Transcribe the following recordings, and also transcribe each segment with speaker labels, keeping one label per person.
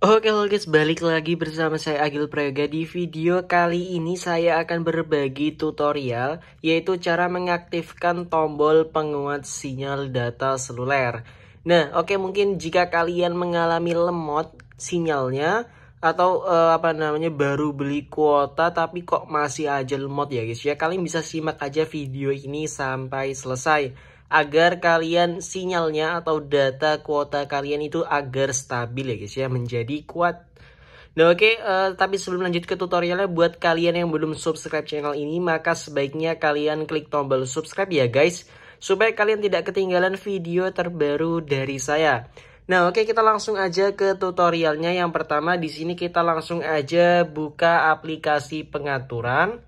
Speaker 1: Oke okay, guys, balik lagi bersama saya Agil Prayoga Di video kali ini saya akan berbagi tutorial Yaitu cara mengaktifkan tombol penguat sinyal data seluler Nah oke okay, mungkin jika kalian mengalami lemot sinyalnya Atau uh, apa namanya baru beli kuota tapi kok masih aja lemot ya guys Ya kalian bisa simak aja video ini sampai selesai agar kalian sinyalnya atau data kuota kalian itu agar stabil ya guys ya menjadi kuat Nah oke, okay, uh, eh, tapi sebelum lanjut ke tutorialnya, buat kalian yang belum subscribe channel ini, maka sebaiknya kalian klik tombol subscribe ya guys, supaya kalian tidak ketinggalan video terbaru dari saya. Nah oke, okay, kita langsung aja ke tutorialnya. Yang pertama di sini kita langsung aja buka aplikasi pengaturan.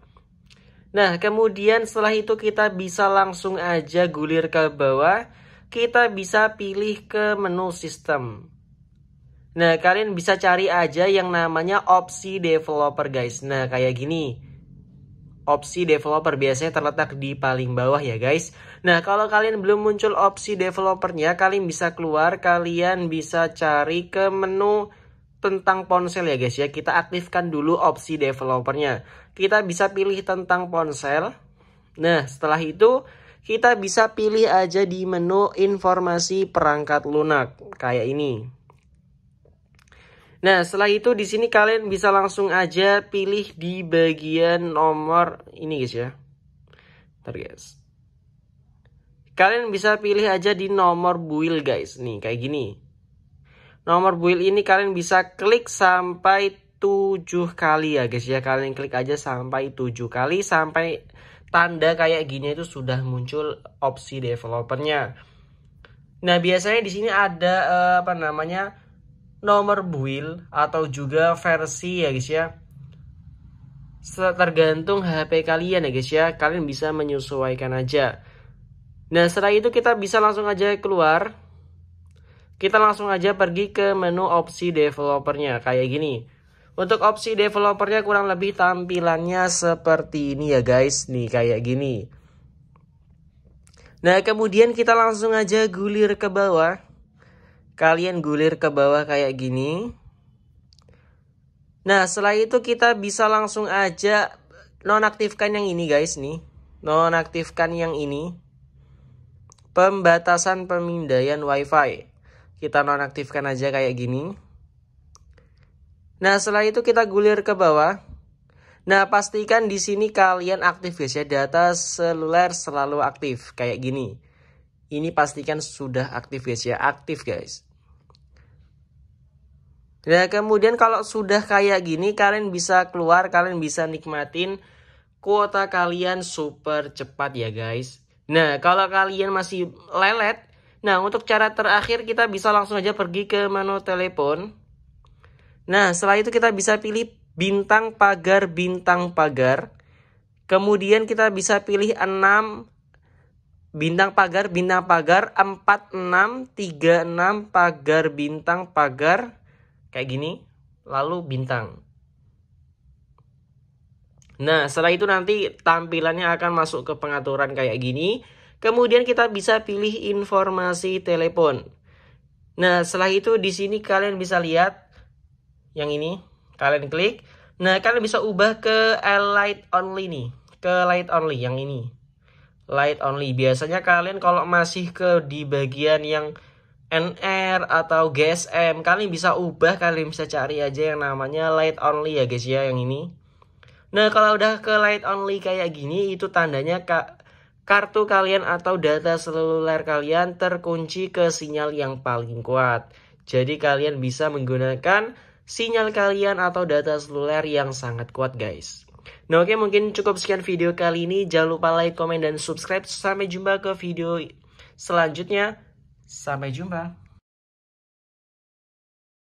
Speaker 1: Nah, kemudian setelah itu kita bisa langsung aja gulir ke bawah. Kita bisa pilih ke menu sistem. Nah, kalian bisa cari aja yang namanya opsi developer guys. Nah, kayak gini opsi developer biasanya terletak di paling bawah ya guys. Nah kalau kalian belum muncul opsi developernya kalian bisa keluar kalian bisa cari ke menu tentang ponsel ya guys ya. Kita aktifkan dulu opsi developernya. Kita bisa pilih tentang ponsel. Nah setelah itu kita bisa pilih aja di menu informasi perangkat lunak kayak ini. Nah, setelah itu di sini kalian bisa langsung aja pilih di bagian nomor ini guys ya. terus guys. Kalian bisa pilih aja di nomor build guys nih kayak gini nomor build ini kalian bisa klik sampai 7 kali ya guys ya kalian klik aja sampai 7 kali sampai tanda kayak gini itu sudah muncul opsi developernya nah biasanya di sini ada eh, apa namanya nomor build atau juga versi ya guys ya tergantung HP kalian ya guys ya kalian bisa menyesuaikan aja nah setelah itu kita bisa langsung aja keluar kita langsung aja pergi ke menu opsi developernya kayak gini. Untuk opsi developernya kurang lebih tampilannya seperti ini ya guys, nih kayak gini. Nah kemudian kita langsung aja gulir ke bawah. Kalian gulir ke bawah kayak gini. Nah setelah itu kita bisa langsung aja nonaktifkan yang ini guys nih. Nonaktifkan yang ini. Pembatasan pemindaian wifi kita nonaktifkan aja kayak gini. Nah, setelah itu kita gulir ke bawah. Nah, pastikan di sini kalian aktif guys ya, data seluler selalu aktif kayak gini. Ini pastikan sudah aktif guys ya, aktif guys. Nah, kemudian kalau sudah kayak gini kalian bisa keluar, kalian bisa nikmatin kuota kalian super cepat ya guys. Nah, kalau kalian masih lelet Nah, untuk cara terakhir kita bisa langsung aja pergi ke menu telepon. Nah, setelah itu kita bisa pilih bintang pagar bintang pagar. Kemudian kita bisa pilih 6 bintang pagar bintang pagar 4 6 3 6 pagar bintang pagar kayak gini lalu bintang. Nah, setelah itu nanti tampilannya akan masuk ke pengaturan kayak gini. Kemudian kita bisa pilih informasi telepon. Nah, setelah itu di sini kalian bisa lihat yang ini, kalian klik. Nah, kalian bisa ubah ke light only nih, ke light only yang ini. Light only biasanya kalian kalau masih ke di bagian yang NR atau GSM kalian bisa ubah kalian bisa cari aja yang namanya light only ya guys ya yang ini nah kalau udah ke light only kayak gini itu tandanya kartu kalian atau data seluler kalian terkunci ke sinyal yang paling kuat. Jadi kalian bisa menggunakan sinyal kalian atau data seluler yang sangat kuat guys. Nah oke mungkin cukup sekian video kali ini. Jangan lupa like, komen, dan subscribe. Sampai jumpa ke video selanjutnya. Sampai jumpa.